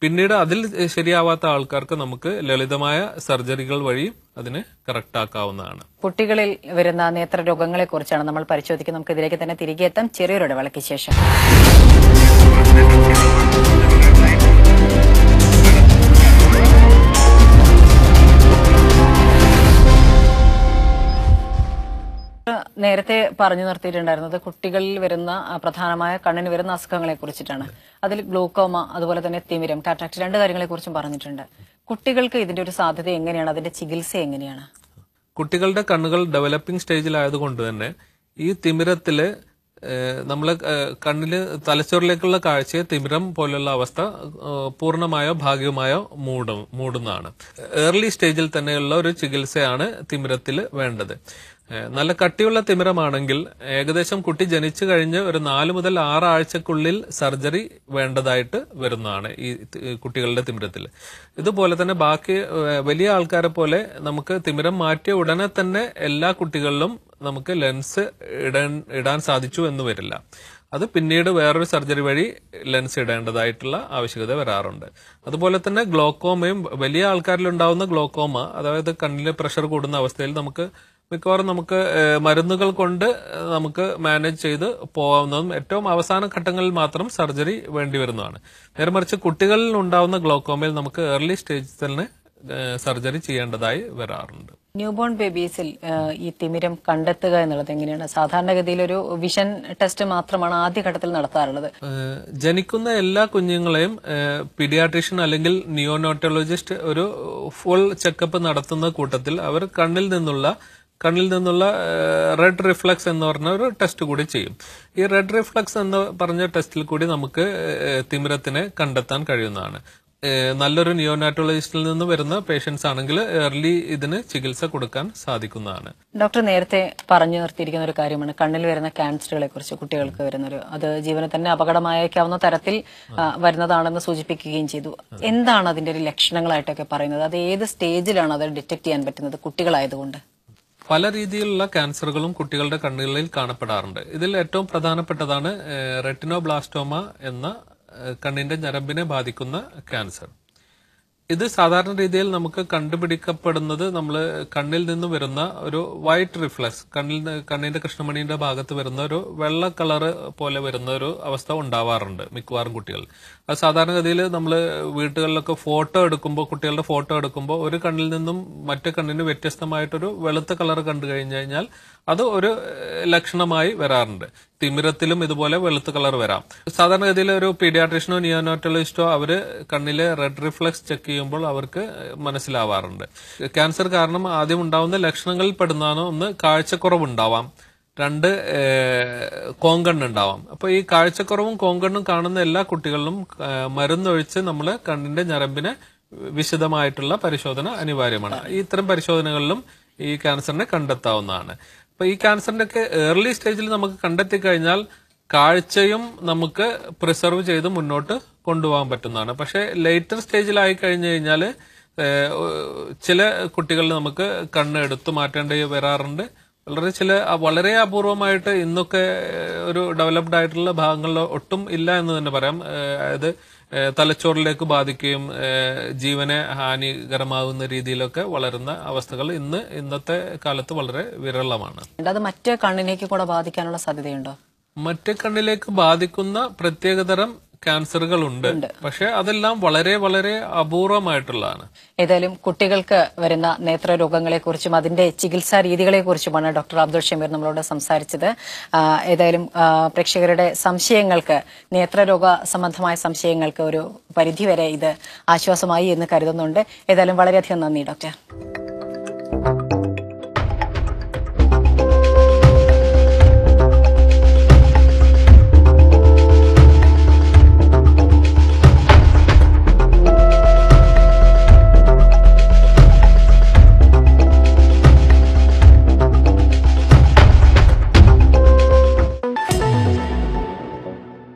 പിന്നീട് അതിൽ ശരിയാവാത്ത ആൾക്കാർക്ക് നമുക്ക് ലളിതമായ സർജറികൾ വഴി അതിനെ കറക്റ്റ് ആക്കാവുന്നതാണ്
കുട്ടികളിൽ വരുന്ന രോഗങ്ങളെ കുറിച്ചാണ് നമ്മൾ പരിശോധിക്കുന്നത് നമുക്ക് ഇതിലേക്ക് തന്നെ തിരികെ എത്താം ചെറിയൊരു ഇടവേളയ്ക്ക് ശേഷം നേരത്തെ പറഞ്ഞു നിർത്തിയിട്ടുണ്ടായിരുന്നത് കുട്ടികളിൽ വരുന്ന പ്രധാനമായ കണ്ണിന് വരുന്ന അസുഖങ്ങളെ കുറിച്ചിട്ടാണ് അതിൽ ഗ്ലൂക്കോമ അതുപോലെ തന്നെ തിമിരം കാറ്റാക്ട് രണ്ട് കാര്യങ്ങളെ കുറിച്ചും പറഞ്ഞിട്ടുണ്ട് കുട്ടികൾക്ക് ഇതിന്റെ ഒരു സാധ്യത എങ്ങനെയാണ് അതിന്റെ ചികിത്സ എങ്ങനെയാണ്
കുട്ടികളുടെ കണ്ണുകൾ ഡെവലപ്പിംഗ് സ്റ്റേജിലായതുകൊണ്ട് തന്നെ ഈ തിമിരത്തില് നമ്മൾ കണ്ണില് തലച്ചോറിലേക്കുള്ള കാഴ്ചയെ തിമിരം പോലുള്ള അവസ്ഥ പൂർണ്ണമായോ ഭാഗികമായോ മൂടും മൂടുന്നതാണ് ഏർലി സ്റ്റേജിൽ തന്നെയുള്ള ഒരു ചികിത്സയാണ് തിമിരത്തിൽ വേണ്ടത് നല്ല കട്ടിയുള്ള തിമിരമാണെങ്കിൽ ഏകദേശം കുട്ടി ജനിച്ചു കഴിഞ്ഞ് ഒരു നാല് മുതൽ ആറാഴ്ചക്കുള്ളിൽ സർജറി വേണ്ടതായിട്ട് വരുന്നതാണ് ഈ കുട്ടികളുടെ തിമിരത്തിൽ ഇതുപോലെ തന്നെ ബാക്കി വലിയ ആൾക്കാരെ പോലെ നമുക്ക് തിമിരം മാറ്റിയ ഉടനെ തന്നെ എല്ലാ കുട്ടികളിലും നമുക്ക് ലെൻസ് ഇടാൻ ഇടാൻ സാധിച്ചു എന്ന് വരില്ല അത് പിന്നീട് വേറൊരു സർജറി വഴി ലെൻസ് ഇടേണ്ടതായിട്ടുള്ള ആവശ്യകത വരാറുണ്ട് അതുപോലെ തന്നെ ഗ്ലോക്കോമയും വലിയ ആൾക്കാരിലുണ്ടാവുന്ന ഗ്ലോക്കോമ അതായത് കണ്ണിലെ പ്രഷർ കൂടുന്ന അവസ്ഥയിൽ നമുക്ക് മിക്കവാറും നമുക്ക് മരുന്നുകൾ കൊണ്ട് നമുക്ക് മാനേജ് ചെയ്ത് പോകാവുന്നതും ഏറ്റവും അവസാന ഘട്ടങ്ങളിൽ മാത്രം സർജറി വേണ്ടി വരുന്നതാണ് നേരെ മറിച്ച് കുട്ടികളിൽ ഉണ്ടാവുന്ന ഗ്ലോക്കോമയിൽ നമുക്ക് ഏർലി സ്റ്റേജിൽ തന്നെ സർജറി ചെയ്യേണ്ടതായി വരാറുണ്ട്
ന്യൂബോൺ ബേബീസിൽ ഈ തിമിരം കണ്ടെത്തുക എന്നുള്ളത് എങ്ങനെയാണ് സാധാരണഗതിയിൽ ഒരു വിഷൻ ടെസ്റ്റ് മാത്രമാണ് ആദ്യഘട്ടത്തിൽ നടത്താറുള്ളത്
ജനിക്കുന്ന എല്ലാ കുഞ്ഞുങ്ങളെയും പീഡിയാട്രീഷ്യൻ അല്ലെങ്കിൽ നിയോനോട്ടോളജിസ്റ്റ് ഒരു ഫുൾ ചെക്കപ്പ് നടത്തുന്ന കൂട്ടത്തിൽ അവർ കണ്ണിൽ നിന്നുള്ള കണ്ണിൽ നിന്നുള്ള റെഡ് റിഫ്ലക്സ് എന്ന് പറഞ്ഞ ഒരു ടെസ്റ്റ് കൂടി ചെയ്യും ഈ റെഡ് റിഫ്ലക്സ് എന്ന് പറഞ്ഞ ടെസ്റ്റിൽ കൂടി നമുക്ക് തിമിരത്തിനെ കണ്ടെത്താൻ കഴിയുന്നതാണ് നല്ലൊരു നിയോനാറ്റോളജിസ്റ്റിൽ നിന്ന് വരുന്ന പേഷ്യൻസ് ആണെങ്കിൽ ഏർലി ഇതിന് ചികിത്സ കൊടുക്കാൻ സാധിക്കുന്നതാണ്
ഡോക്ടർ നേരത്തെ പറഞ്ഞു നിർത്തിയിരിക്കുന്ന ഒരു കാര്യമാണ് കണ്ണിൽ വരുന്ന ക്യാൻസറുകളെ കുറിച്ച് കുട്ടികൾക്ക് വരുന്നൊരു അത് ജീവനെ തന്നെ അപകടമായേക്കാവുന്ന തരത്തിൽ വരുന്നതാണെന്ന് സൂചിപ്പിക്കുകയും ചെയ്തു എന്താണ് അതിന്റെ ഒരു ലക്ഷണങ്ങളായിട്ടൊക്കെ പറയുന്നത് അത് ഏത് സ്റ്റേജിലാണ് അത് ഡിറ്റക്ട് ചെയ്യാൻ പറ്റുന്നത് കുട്ടികളായതുകൊണ്ട്
പല രീതിയിലുള്ള ക്യാൻസറുകളും കുട്ടികളുടെ കണ്ണുകളിൽ കാണപ്പെടാറുണ്ട് ഇതിൽ ഏറ്റവും പ്രധാനപ്പെട്ടതാണ് റെറ്റിനോ ബ്ലാസ്റ്റോമ എന്ന കണ്ണിന്റെ ഞരമ്പിനെ ബാധിക്കുന്ന ക്യാൻസർ ഇത് സാധാരണ രീതിയിൽ നമുക്ക് കണ്ടുപിടിക്കപ്പെടുന്നത് നമ്മൾ കണ്ണിൽ നിന്ന് വരുന്ന ഒരു വൈറ്റ് റിഫ്ലക്സ് കണ്ണിൽ കണ്ണിന്റെ കൃഷ്ണമണിയുടെ ഭാഗത്ത് വരുന്ന ഒരു വെള്ള കളർ പോലെ വരുന്ന ഒരു അവസ്ഥ ഉണ്ടാവാറുണ്ട് മിക്കവാറും കുട്ടികൾ അത് സാധാരണഗതിയിൽ നമ്മൾ വീട്ടുകളിലൊക്കെ ഫോട്ടോ എടുക്കുമ്പോൾ കുട്ടികളുടെ ഫോട്ടോ എടുക്കുമ്പോൾ ഒരു കണ്ണിൽ നിന്നും മറ്റു കണ്ണിന് വ്യത്യസ്തമായിട്ടൊരു വെളുത്ത കളർ കണ്ടു കഴിഞ്ഞു കഴിഞ്ഞാൽ അത് ഒരു ലക്ഷണമായി വരാറുണ്ട് തിമിരത്തിലും ഇതുപോലെ വെളുത്ത കളർ വരാം സാധാരണഗതിയിൽ ഒരു പീഡിയാട്രിഷനോ നിയോനോട്ടലിസ്റ്റോ അവർ കണ്ണിലെ റെഡ് റിഫ്ലക്സ് ചെക്ക് ചെയ്യുമ്പോൾ അവർക്ക് മനസ്സിലാവാറുണ്ട് ക്യാൻസർ കാരണം ആദ്യം ഉണ്ടാവുന്ന ലക്ഷണങ്ങളിൽ പെടുന്നതാണോ ഒന്ന് കാഴ്ചക്കുറവുണ്ടാവാം രണ്ട് കോങ്കണ്ണുണ്ടാവാം ഉണ്ടാവാം അപ്പോൾ ഈ കാഴ്ചക്കുറവും കോങ്കണ്ണും കാണുന്ന എല്ലാ കുട്ടികളിലും മരുന്നൊഴിച്ച് നമ്മൾ കണ്ണിന്റെ ഞരമ്പിനെ വിശദമായിട്ടുള്ള പരിശോധന അനിവാര്യമാണ് ഇത്തരം പരിശോധനകളിലും ഈ ക്യാൻസറിനെ കണ്ടെത്താവുന്നതാണ് അപ്പൊ ഈ ക്യാൻസറിൻ്റെയൊക്കെ ഏർലി സ്റ്റേജിൽ നമുക്ക് കണ്ടെത്തി കഴിഞ്ഞാൽ കാഴ്ചയും നമുക്ക് പ്രിസർവ് ചെയ്ത് മുന്നോട്ട് കൊണ്ടുപോകാൻ പറ്റുന്നതാണ് പക്ഷെ ലേറ്റർ സ്റ്റേജിലായി കഴിഞ്ഞു കഴിഞ്ഞാൽ ചില കുട്ടികളിൽ നമുക്ക് കണ്ണ് എടുത്തു മാറ്റേണ്ടി വരാറുണ്ട് വളരെ ചില വളരെ അപൂർവമായിട്ട് ഇന്നൊക്കെ ഒരു ഡെവലപ്ഡ് ആയിട്ടുള്ള ഭാഗങ്ങളിൽ ഒട്ടും ഇല്ല എന്ന് തന്നെ പറയാം അതായത് തലച്ചോറിലേക്ക് ബാധിക്കുകയും ജീവനെ ഹാനികരമാകുന്ന രീതിയിലൊക്കെ വളരുന്ന അവസ്ഥകൾ ഇന്ന് ഇന്നത്തെ കാലത്ത് വളരെ വിരളമാണ്
അത് മറ്റേ കണ്ണിലേക്ക് കൂടെ ബാധിക്കാനുള്ള സാധ്യതയുണ്ടോ
മറ്റേ കണ്ണിലേക്ക് ബാധിക്കുന്ന പ്രത്യേകതരം ക്യാൻസറുകൾ ഉണ്ട് പക്ഷെ അതെല്ലാം വളരെ വളരെ അപൂർവമായിട്ടുള്ളതാണ്
ഏതായാലും കുട്ടികൾക്ക് വരുന്ന നേത്രരോഗങ്ങളെ കുറിച്ചും അതിന്റെ ചികിത്സാ രീതികളെ കുറിച്ചുമാണ് ഡോക്ടർ അബ്ദുൾ ഷമീർ നമ്മളോട് സംസാരിച്ചത് ഏതായാലും പ്രേക്ഷകരുടെ സംശയങ്ങൾക്ക് നേത്രരോഗ സംബന്ധമായ സംശയങ്ങൾക്ക് ഒരു പരിധിവരെ ഇത് ആശ്വാസമായി എന്ന് കരുതുന്നുണ്ട് ഏതായാലും വളരെയധികം നന്ദി ഡോക്ടർ